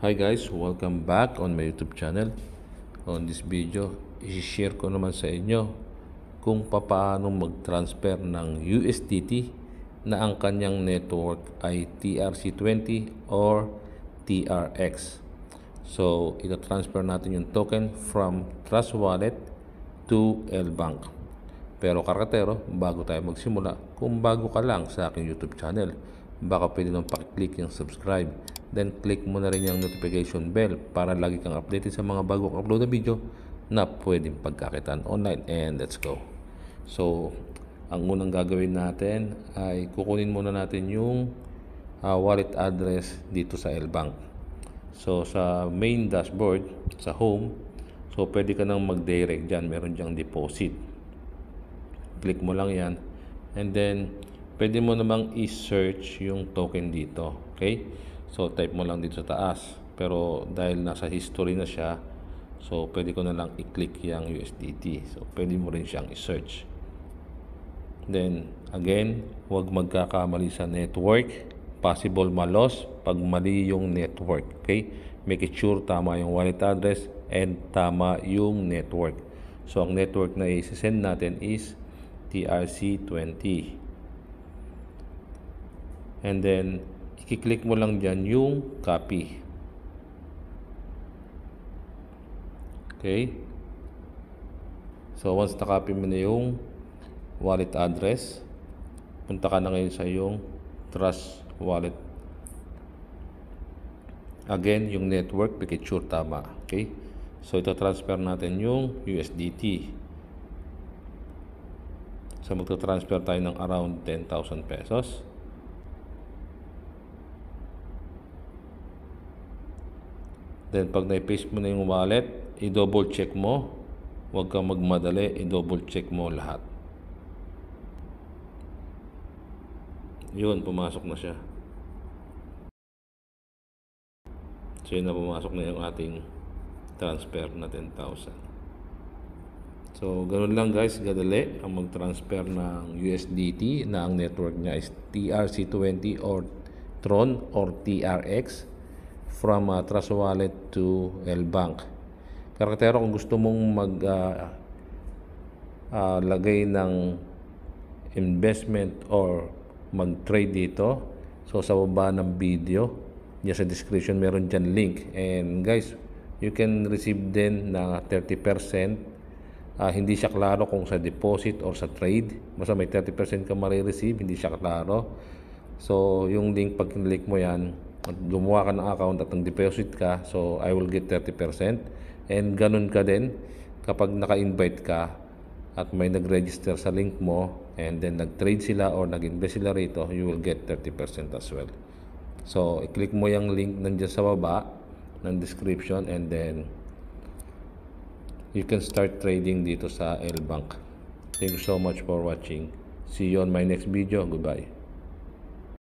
Hi guys, welcome back on my YouTube channel. On this video, i-share ko naman sa inyo kung paano mag-transfer ng USDT na ang kanyang network ay TRC20 or TRX. So, ito-transfer natin yung token from Trust Wallet to LBank. Pero karatero, bago tayo magsimula, kung bago ka lang sa aking YouTube channel, baka pwede nang pakiclick yung subscribe then click mo na rin yung notification bell para lagi kang updated sa mga bagong kong upload na video na pwedeng pagkakitaan online and let's go so ang unang gagawin natin ay kukunin muna natin yung uh, wallet address dito sa Elbank so sa main dashboard sa home so pwede ka nang mag-direct dyan meron dyang deposit click mo lang yan and then pwede mo namang i-search yung token dito okay So type mo lang dito sa taas. Pero dahil nasa history na siya, so pwede ko na lang i-click yung USDT. So pwede mo rin siyang i-search. Then again, huwag magkakamali sa network. Possible malos pag mali yung network. Okay? Make sure tama yung wallet address and tama yung network. So ang network na i-send natin is TRC20. And then i-click mo lang dyan yung copy. Okay? So, once na-copy mo na yung wallet address, punta ka na ngayon sa yung trust wallet. Again, yung network, make sure tama. Okay? So, ito transfer natin yung USDT. So, magta-transfer tayo ng around 10,000 pesos. Then pag na-paste mo na yung wallet, i-double check mo. Huwag kang magmadali, i-double check mo lahat. Yun, pumasok na siya. So yun na pumasok na yung ating transfer na 10,000. So, ganun lang guys, gadali ang mag-transfer ng USDT na ang network niya is TRC20 or Tron or TRX from uh, Trust Wallet to L-Bank. Karakatero, kung gusto mong mag uh, uh, lagay ng investment or mag-trade dito, so sa baba ng video, dyan sa description meron diyan link. And guys, you can receive din na 30% uh, ah, hindi siya klaro kung sa deposit or sa trade. Basta may 30% ka marireceive, hindi siya klaro. So, yung link, pag click mo yan, gumawa ka ng account at nag-deposit ka, so I will get 30%. And ganun ka din kapag naka-invite ka at may nag-register sa link mo and then nag-trade sila or nag-invest sila rito, you will get 30% as well. So, i-click mo yung link nandiyan sa baba ng description and then you can start trading dito sa L Bank. Thank you so much for watching. See you on my next video. Goodbye.